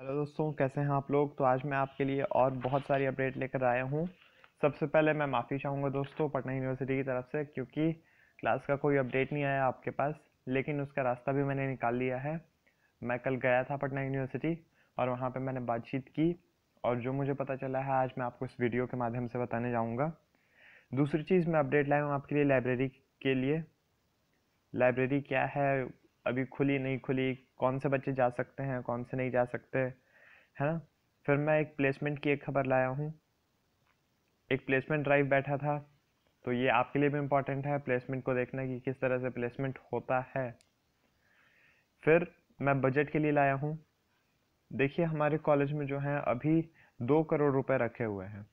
Hello दोस्तों कैसे हैं आप लोग तो आज मैं आपके लिए और बहुत सारी अपडेट लेकर आया हूँ सबसे पहले मैं माफ़ी चाहूँगा दोस्तों पटना यूनिवर्सिटी की तरफ से क्योंकि क्लास का कोई अपडेट नहीं आया आपके पास लेकिन उसका रास्ता भी मैंने निकाल लिया है मैं कल गया था पटना यूनिवर्सिटी और वहाँ पर मैंने बातचीत की और जो मुझे पता चला है आज मैं आपको इस वीडियो के माध्यम से बताने जाऊँगा दूसरी चीज़ मैं अपडेट लाया हूँ आपके लिए लाइब्रेरी के लिए लाइब्रेरी क्या है अभी खुली नहीं खुली कौन से बच्चे जा सकते हैं कौन से नहीं जा सकते है ना फिर मैं एक प्लेसमेंट की एक खबर लाया हूँ एक प्लेसमेंट ड्राइव बैठा था तो ये आपके लिए भी इम्पॉर्टेंट है प्लेसमेंट को देखना कि किस तरह से प्लेसमेंट होता है फिर मैं बजट के लिए लाया हूँ देखिए हमारे कॉलेज में जो है अभी दो करोड़ रुपए रखे हुए हैं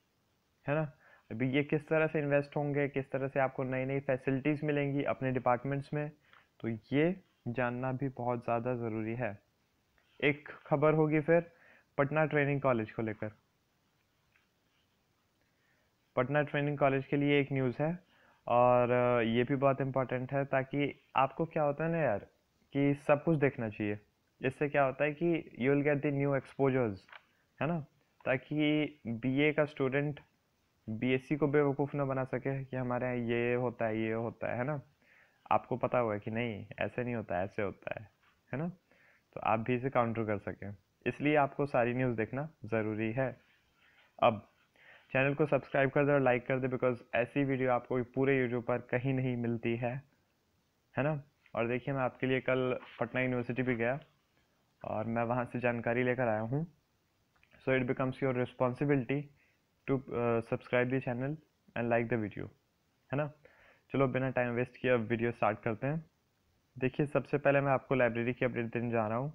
है ना अभी ये किस तरह से इन्वेस्ट होंगे किस तरह से आपको नई नई फैसिलिटीज़ मिलेंगी अपने डिपार्टमेंट्स में तो ये जानना भी बहुत ज़्यादा ज़रूरी है एक खबर होगी फिर पटना ट्रेनिंग कॉलेज को लेकर पटना ट्रेनिंग कॉलेज के लिए एक न्यूज़ है और ये भी बहुत इम्पॉर्टेंट है ताकि आपको क्या होता है ना यार कि सब कुछ देखना चाहिए इससे क्या होता है कि you will get the new exposures है ना ताकि बीए का स्टूडेंट बीएससी को बेवकूफ़ ना बना सके कि हमारे यहाँ ये होता है ये होता है है ना आपको पता हुआ कि नहीं ऐसे नहीं होता ऐसे होता है है ना तो आप भी इसे काउंटर कर सकें इसलिए आपको सारी न्यूज़ देखना ज़रूरी है अब चैनल को सब्सक्राइब कर दे और लाइक कर दे बिकॉज ऐसी वीडियो आपको पूरे यूट्यूब पर कहीं नहीं मिलती है है ना और देखिए मैं आपके लिए कल पटना यूनिवर्सिटी भी गया और मैं वहाँ से जानकारी लेकर आया हूँ so it becomes your responsibility to subscribe the channel and like the video है ना चलो बिना टाइम वेस्ट किए अब वीडियो स्टार्ट करते हैं देखिए सबसे पहले मैं आपको लाइब्रेरी की अपडेट देने जा रहा हूँ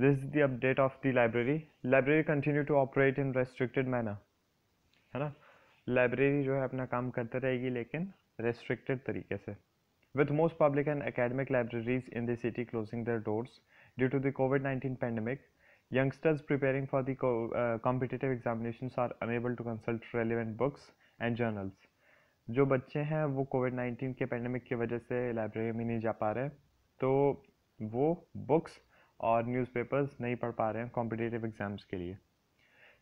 this is the update of the library library continue to operate in restricted manner है ना लाइब्रेरी जो है अपना काम करते रहेगी लेकिन रेस्ट्रिक्टेड तरीके से with most public and academic libraries in दिटी closing their doors due to the COVID nineteen pandemic youngsters preparing for competitive examination are unable to consult relevant books and journals जो बच्चे हैं वो कोविड नाइन्टीन के pandemic की वजह से library में नहीं जा पा रहे तो वो बुक्स और न्यूज़पेपर्स नहीं पढ़ पा रहे हैं कॉम्पिटेटिव एग्जाम्स के लिए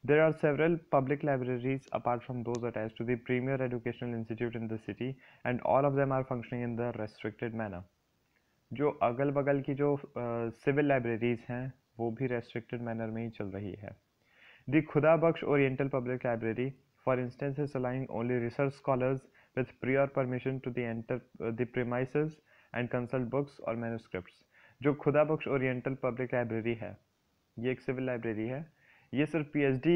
there are several public libraries apart from those attach to the educational institute in the city and all of them are functioning in the restricted manner जो अगल बगल की जो सिविल uh, लाइब्रेरीज हैं वो भी रेस्ट्रिक्टेड मैनर में ही चल रही है the Khuda Bakhsh Oriental Public Library for is allowing only research scholars with prior permission to the enter uh, the premises and consult books or manuscripts जो खुदा बख्श ओरिएंटल पब्लिक लाइब्रेरी है ये एक सिविल लाइब्रेरी है ये सिर्फ पीएचडी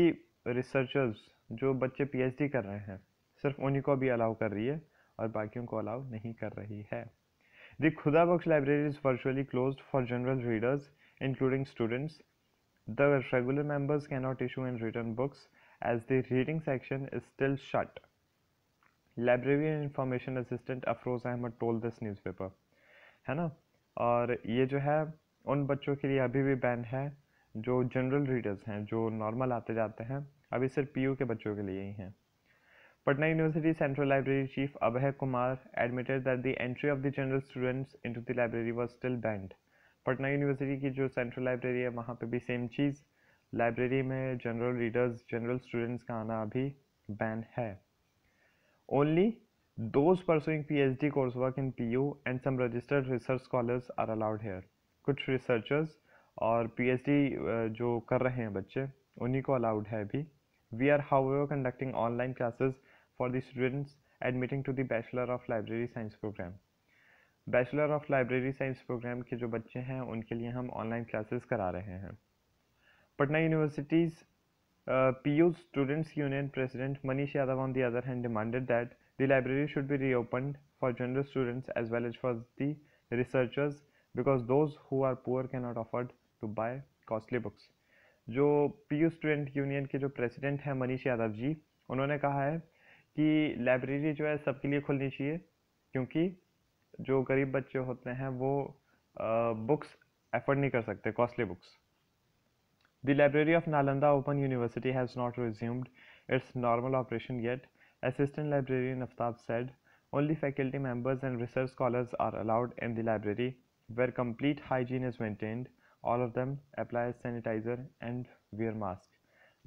रिसर्चर्स जो बच्चे पीएचडी कर रहे हैं सिर्फ उन्हीं को भी अलाउ कर रही है और बाकियों को अलाउ नहीं कर रही है the Khuda Bakhsh library is virtually close for general readers including students the regular members can not issue in return books as the reading section is still shut. Library and information assistant Afroz Ahmad told this newspaper. है ना और ये जो है उन बच्चों के लिए अभी भी बैन है जो जनरल रीडर्स हैं जो नॉर्मल आते जाते हैं अभी सिर्फ पीयू के बच्चों के लिए ही हैं Patna university central library chief Abhay Kumar admitted that the entry of the general students into the library was still banned Patna university की जो सेंट्रल लाइब्रेरी है वहाँ पे भी सेम चीज़ लाइब्रेरी में जनरल रीडर्स जनरल स्टूडेंट्स का आना अभी बैन है only those pursuing P H D course work in P U and some registered research scholars are allowed here कुछ रिसर्चर्स और पी एच डी जो कर रहे हैं बच्चे उन्हीं को अलाउड है अभी we are however conducting online classes for the students admitting to the bachelor of library science programme bachelor of library science programme के जो बच्चे हैं उनके लिए हम ऑनलाइन क्लासेस करा रहे हैं Patna university's P U students union president Manish Yadav on the other hand demanded that the library should be reopen for general students as well as for the researchers because those who are poor can not afford to buy costly books जो P U student union के जो president हैं मनीष यादव जी उन्होंने कहा है कि library जो है सबके लिए खुलनी चाहिए क्योंकि जो गरीब बच्चे होते हैं वो बुक्स uh, अफोर्ड नहीं कर सकते costly books The Library of Nalanda Open University has not resumed its normal operation yet, Assistant Librarian Aftab said. Only faculty members and research scholars are allowed in the library, where complete hygiene is maintained. All of them apply sanitizer and wear mask.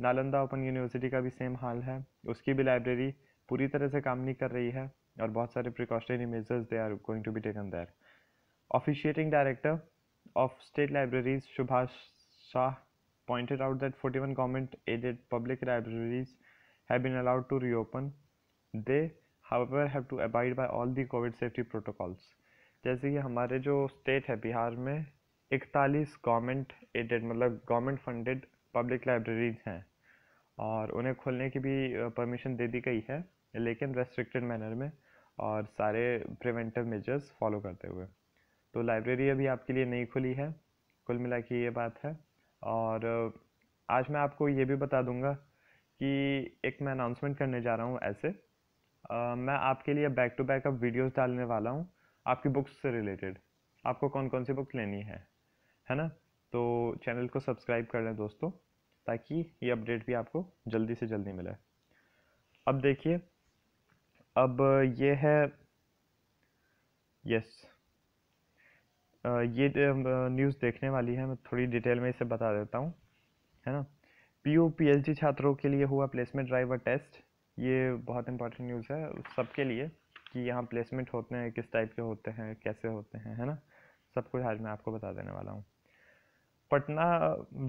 Nalanda open university का भी same हाल है उसकी भी library पूरी तरह से काम नहीं कर रही है और बहुत सारे precautionary measures they are going to be taken there officiating director of state libraries Subhash Shah pointed out that 41 government aided public libraries have been allowed to reopen. They, however, have to abide by all the COVID safety protocols. जैसे कि हमारे जो state है बिहार में इकतालीस government aided मतलब government funded public libraries हैं और उन्हें खोलने की भी परमिशन दे दी गई है लेकिन रेस्ट्रिक्टेड मैनर में और सारे प्रिवेंटिव मेजर्स फॉलो करते हुए तो लाइब्रेरी अभी आपके लिए नहीं खुली है कुल मिला के ये बात है और आज मैं आपको ये भी बता दूंगा कि एक मैं अनाउंसमेंट करने जा रहा हूँ ऐसे आ, मैं आपके लिए बैक टू बैक अब वीडियोस डालने वाला हूँ आपकी बुक्स से रिलेटेड आपको कौन कौन सी बुक लेनी है है ना तो चैनल को सब्सक्राइब कर लें दोस्तों ताकि ये अपडेट भी आपको जल्दी से जल्दी मिले अब देखिए अब ये है यस ये न्यूज़ देखने वाली है मैं थोड़ी डिटेल में इसे बता देता हूँ है ना पी ओ पी छात्रों के लिए हुआ प्लेसमेंट ड्राइवर टेस्ट ये बहुत इंपॉर्टेंट न्यूज़ है सबके लिए कि यहाँ प्लेसमेंट होते हैं किस टाइप के होते हैं कैसे होते हैं है ना सब कुछ आज मैं आपको बता देने वाला हूँ पटना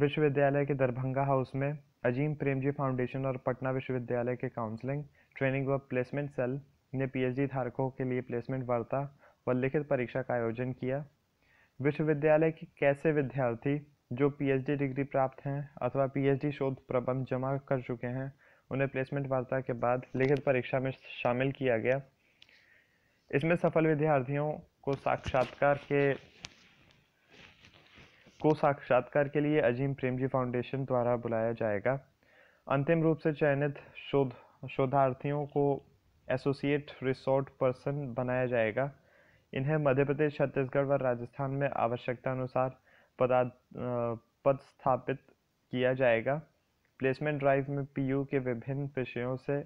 विश्वविद्यालय के दरभंगा हाउस में अजीम प्रेमजी फाउंडेशन और पटना विश्वविद्यालय के काउंसलिंग ट्रेनिंग व प्लेसमेंट सेल ने पी धारकों के लिए प्लेसमेंट वार्ता व लिखित परीक्षा का आयोजन किया विश्वविद्यालय के कैसे विद्यार्थी जो पीएचडी डिग्री प्राप्त हैं अथवा पीएचडी शोध प्रबंध जमा कर चुके हैं उन्हें प्लेसमेंट वार्ता के बाद लिखित परीक्षा में शामिल किया गया इसमें सफल विद्यार्थियों को साक्षात्कार के को साक्षात्कार के लिए अजीम प्रेमजी फाउंडेशन द्वारा बुलाया जाएगा अंतिम रूप से चयनित शोध शोधार्थियों को एसोसिएट रिसोर्ट पर्सन बनाया जाएगा इन्हें मध्य प्रदेश छत्तीसगढ़ व राजस्थान में आवश्यकता अनुसार पदा पद स्थापित किया जाएगा प्लेसमेंट ड्राइव में पीयू के विभिन्न विषयों से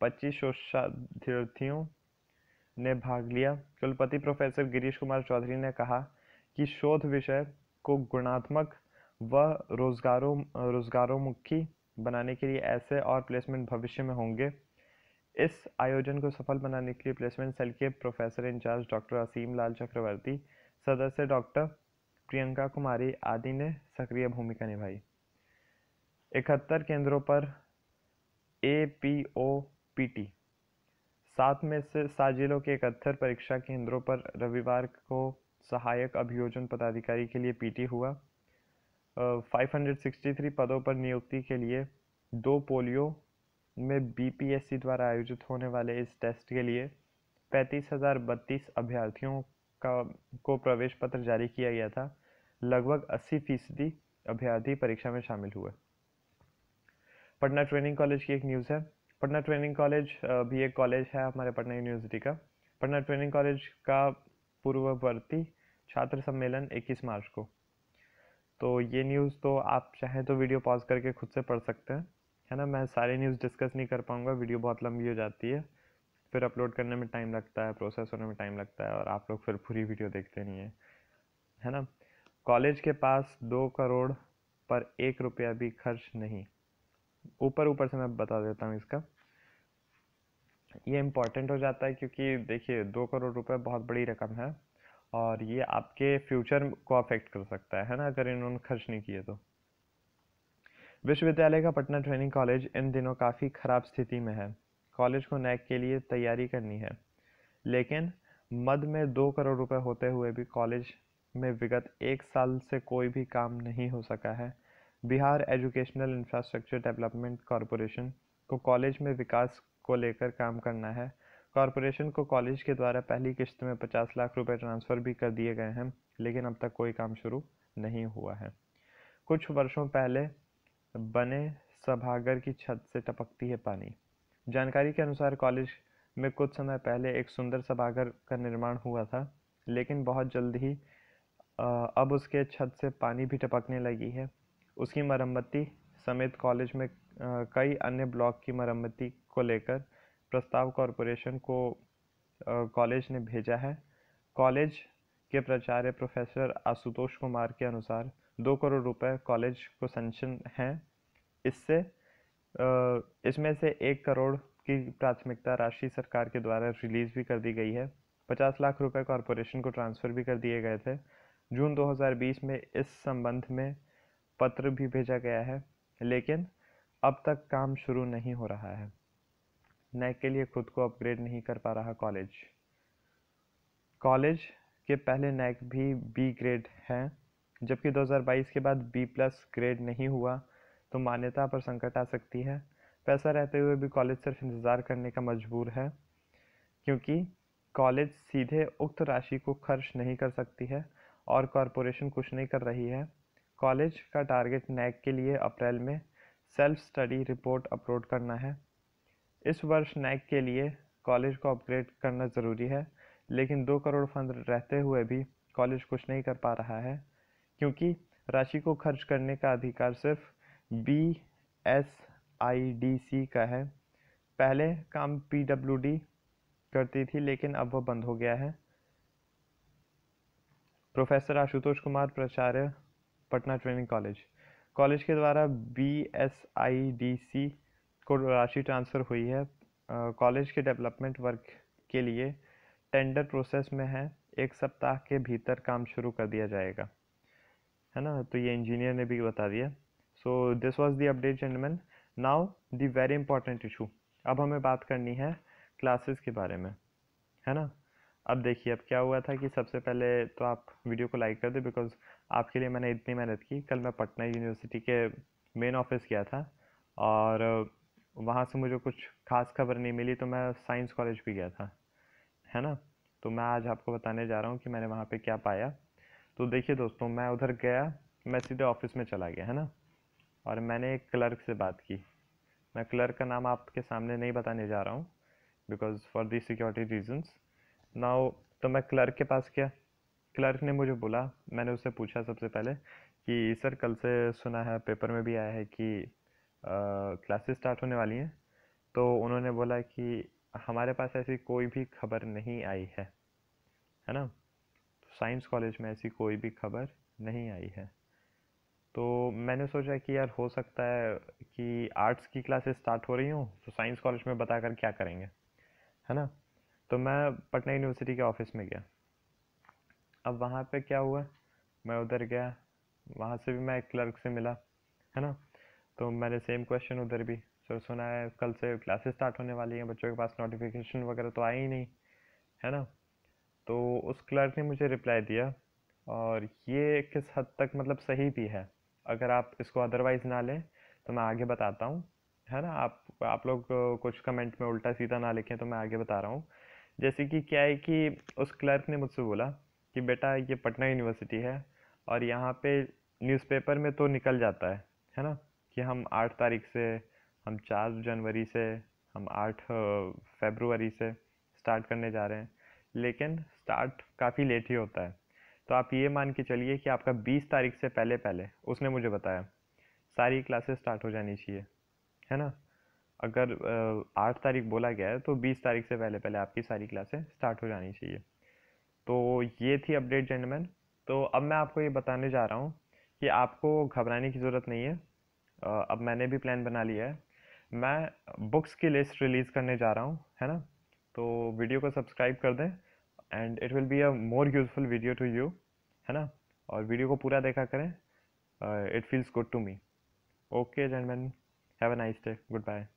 पच्चीस शोधार्थियों ने भाग लिया कुलपति प्रोफेसर गिरीश कुमार चौधरी ने कहा कि शोध विषय को गुणात्मक व रोजगारों रोजगारोमुखी बनाने के लिए ऐसे और प्लेसमेंट भविष्य में होंगे इस आयोजन को सफल बनाने के लिए प्लेसमेंट सेल के professor incharge doctor Asim Lal Chakraborty सदस्य डॉक्टर प्रियंका कुमारी आदि ने सक्रिय भूमिका निभाई इकहत्तर केंद्रों पर A P O P T सात में से सात जिलों के इकहत्तर परीक्षा केंद्रों पर रविवार को सहायक अभियोजन पदाधिकारी के लिए पीटी हुआ 563 पदों पर नियुक्ति के लिए दो पोलियो में बीपीएससी द्वारा आयोजित होने वाले इस टेस्ट के लिए पैंतीस हज़ार बत्तीस अभ्यर्थियों का को प्रवेश पत्र जारी किया गया था लगभग अस्सी फीसदी अभ्यर्थी परीक्षा में शामिल हुए पटना ट्रेनिंग कॉलेज की एक न्यूज़ है पटना ट्रेनिंग कॉलेज भी एक कॉलेज है हमारे पटना यूनिवर्सिटी का पटना ट्रेनिंग कॉलेज का पूर्ववर्ती छात्र सम्मेलन 21 मार्च को तो ये न्यूज़ तो आप चाहें तो वीडियो पॉज करके खुद से पढ़ सकते हैं है ना मैं सारी न्यूज़ डिस्कस नहीं कर पाऊँगा वीडियो बहुत लंबी हो जाती है फिर अपलोड करने में टाइम लगता है प्रोसेस होने में टाइम लगता है और आप लोग फिर पूरी वीडियो देखते नहीं है है ना कॉलेज के पास दो करोड़ पर एक रुपया भी खर्च नहीं ऊपर ऊपर से मैं बता देता हूँ इसका ये इम्पॉर्टेंट हो जाता है क्योंकि देखिए दो करोड़ रुपये बहुत बड़ी रकम है और ये आपके फ्यूचर को अफेक्ट कर सकता है, है ना अगर इन्होंने खर्च नहीं किए तो विश्वविद्यालय का पटना ट्रेनिंग कॉलेज इन दिनों काफ़ी ख़राब स्थिति में है कॉलेज को नैक के लिए तैयारी करनी है लेकिन मद में दो करोड़ रुपए होते हुए भी कॉलेज में विगत एक साल से कोई भी काम नहीं हो सका है Bihar educational infrastructure development corporation को कॉलेज में विकास को लेकर काम करना है कॉरपोरेशन को कॉलेज के द्वारा पहली किश्त में पचास लाख रुपए ट्रांसफ़र भी कर दिए गए हैं लेकिन अब तक कोई काम शुरू नहीं हुआ है कुछ वर्षों पहले बने सभागर की छत से टपकती है पानी जानकारी के अनुसार कॉलेज में कुछ समय पहले एक सुंदर सभागर का निर्माण हुआ था लेकिन बहुत जल्द ही अब उसके छत से पानी भी टपकने लगी है उसकी मरम्मती समेत कॉलेज में कई अन्य ब्लॉक की मरम्मती को लेकर प्रस्ताव कॉरपोरेशन को कॉलेज ने भेजा है कॉलेज के प्राचार्य प्रोफेसर आशुतोष कुमार के अनुसार दो करोड़ रुपए कॉलेज को सेंशन हैं इससे इसमें से एक करोड़ की प्राथमिकता राशि सरकार के द्वारा रिलीज़ भी कर दी गई है पचास लाख रुपए कॉरपोरेशन को ट्रांसफ़र भी कर दिए गए थे जून 2020 में इस संबंध में पत्र भी भेजा गया है लेकिन अब तक काम शुरू नहीं हो रहा है नैक के लिए खुद को अपग्रेड नहीं कर पा रहा कॉलेज कॉलेज के पहले नैक भी बी ग्रेड हैं जबकि 2022 के बाद बी प्लस ग्रेड नहीं हुआ तो मान्यता पर संकट आ सकती है पैसा रहते हुए भी कॉलेज सिर्फ इंतज़ार करने का मजबूर है क्योंकि कॉलेज सीधे उक्त राशि को खर्च नहीं कर सकती है और कॉरपोरेशन कुछ नहीं कर रही है कॉलेज का टारगेट नैक के लिए अप्रैल में सेल्फ स्टडी रिपोर्ट अपलोड करना है इस वर्ष नैक के लिए कॉलेज को अपग्रेड करना ज़रूरी है लेकिन दो करोड़ फंड रहते हुए भी कॉलेज कुछ नहीं कर पा रहा है क्योंकि राशि को खर्च करने का अधिकार सिर्फ B S I D C का है पहले काम पी डब्ल्यू डी करती थी लेकिन अब वह बंद हो गया है प्रोफेसर आशुतोष कुमार प्राचार्य पटना ट्रेनिंग कॉलेज कॉलेज के द्वारा B S I D C को राशि ट्रांसफ़र हुई है कॉलेज के डेवलपमेंट वर्क के लिए टेंडर प्रोसेस में है एक सप्ताह के भीतर काम शुरू कर दिया जाएगा है ना तो ये इंजीनियर ने भी बता दिया so this was the update gentleman now the very important issue अब हमें बात करनी है क्लासेस के बारे में है ना अब देखिए अब क्या हुआ था कि सबसे पहले तो आप वीडियो को लाइक कर दें बिकॉज आपके लिए मैंने इतनी मेहनत की कल मैं पटना यूनिवर्सिटी के मेन ऑफिस गया था और वहाँ से मुझे कुछ खास खबर नहीं मिली तो मैं साइंस कॉलेज भी गया था है ना तो मैं आज आपको बताने जा रहा हूँ कि मैंने वहाँ पे क्या पाया तो देखिए दोस्तों मैं उधर गया मैं सीधे ऑफिस में चला गया है ना और मैंने एक क्लर्क से बात की मैं क्लर्क का नाम आपके सामने नहीं बताने जा रहा हूँ because for the security reasons now तो मैं क्लर्क के पास गया क्लर्क ने मुझे बोला मैंने उससे पूछा सबसे पहले कि सर कल से सुना है पेपर में भी आया है कि क्लासेस स्टार्ट होने वाली हैं तो उन्होंने बोला कि हमारे पास ऐसी कोई भी खबर नहीं आई है है ना साइंस कॉलेज में ऐसी कोई भी खबर नहीं आई है तो मैंने सोचा कि यार हो सकता है कि आर्ट्स की क्लासेस स्टार्ट हो रही हूँ तो साइंस कॉलेज में बता कर क्या करेंगे है ना तो मैं पटना यूनिवर्सिटी के ऑफिस में गया अब वहाँ पे क्या हुआ मैं उधर गया वहाँ से भी मैं एक क्लर्क से मिला है ना तो मैंने सेम क्वेश्चन उधर भी सर सुना है कल से क्लासेस स्टार्ट होने वाली हैं बच्चों के पास नोटिफिकेशन वगैरह तो आए ही नहीं है ना तो उस क्लर्क ने मुझे रिप्लाई दिया और ये किस हद तक मतलब सही भी है अगर आप इसको अदरवाइज़ ना लें तो मैं आगे बताता हूँ है ना आप आप लोग कुछ कमेंट में उल्टा सीधा ना लिखें तो मैं आगे बता रहा हूँ जैसे कि क्या है कि उस क्लर्क ने मुझसे बोला कि बेटा ये पटना यूनिवर्सिटी है और यहाँ पे न्यूज़पेपर में तो निकल जाता है है ना कि हम आठ तारीख से हम चार जनवरी से हम आठ फेबरवरी से स्टार्ट करने जा रहे हैं लेकिन स्टार्ट काफ़ी लेट ही होता है तो आप ये मान के चलिए कि आपका 20 तारीख से पहले पहले उसने मुझे बताया सारी क्लासेस स्टार्ट हो जानी चाहिए है ना अगर आठ तारीख बोला गया है तो बीस तारीख से पहले पहले आपकी सारी क्लासें स्टार्ट हो जानी चाहिए तो ये थी अपडेट जेंटमैन तो अब मैं आपको ये बताने जा रहा हूँ कि आपको घबराने की ज़रूरत नहीं है अब मैंने भी प्लान बना लिया है मैं बुक्स की लिस्ट रिलीज़ करने जा रहा हूँ है ना तो वीडियो को सब्सक्राइब कर दें and it will be a more useful video to you है ना और वीडियो को पूरा देखा करें it feels good to me okay gentleman have a nice day good bye